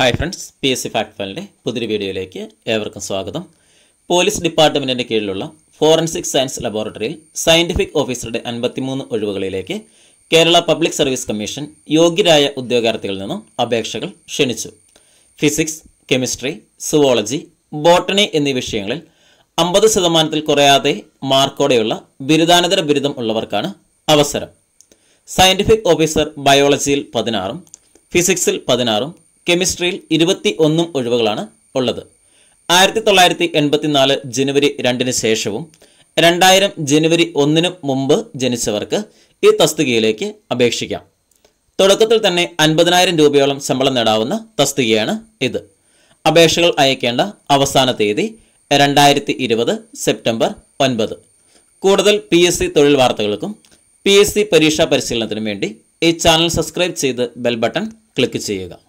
hi friends P S C fact ഫയലിൻ്റെ പുതിയൊരു വീഡിയോയിലേക്ക് ഏവർക്കും സ്വാഗതം പോലീസ് ഡിപ്പാർട്ട്മെൻറ്റിൻ്റെ കീഴിലുള്ള ഫോറൻസിക് സയൻസ് ലബോറട്ടറിയിൽ സയൻറ്റിഫിക് ഓഫീസറുടെ അൻപത്തിമൂന്ന് ഒഴിവുകളിലേക്ക് കേരള പബ്ലിക് സർവീസ് കമ്മീഷൻ യോഗ്യരായ ഉദ്യോഗാർത്ഥികളിൽ നിന്നും അപേക്ഷകൾ ക്ഷണിച്ചു ഫിസിക്സ് കെമിസ്ട്രി സുവോളജി ബോട്ടണി എന്നീ വിഷയങ്ങളിൽ അമ്പത് ശതമാനത്തിൽ കുറയാതെ മാർക്കോടെയുള്ള ബിരുദാനന്തര ബിരുദം ഉള്ളവർക്കാണ് അവസരം സയൻറ്റിഫിക് ഓഫീസർ ബയോളജിയിൽ പതിനാറും ഫിസിക്സിൽ പതിനാറും കെമിസ്ട്രിയിൽ ഇരുപത്തി ഒന്നും ഒഴിവുകളാണ് ഉള്ളത് ആയിരത്തി തൊള്ളായിരത്തി എൺപത്തിനാല് ജനുവരി രണ്ടിന് ശേഷവും രണ്ടായിരം ജനുവരി ഒന്നിനും മുമ്പ് ജനിച്ചവർക്ക് ഈ തസ്തികയിലേക്ക് അപേക്ഷിക്കാം തുടക്കത്തിൽ തന്നെ അൻപതിനായിരം രൂപയോളം ശമ്പളം നേടാവുന്ന തസ്തികയാണ് ഇത് അപേക്ഷകൾ അയക്കേണ്ട അവസാന തീയതി രണ്ടായിരത്തി ഇരുപത് സെപ്റ്റംബർ ഒൻപത് കൂടുതൽ പി എസ് സി തൊഴിൽ വാർത്തകൾക്കും പി എസ് സി പരീക്ഷാ പരിശീലനത്തിനും വേണ്ടി ഈ ചാനൽ സബ്സ്ക്രൈബ് ചെയ്ത് ബെൽ ബട്ടൺ ക്ലിക്ക് ചെയ്യുക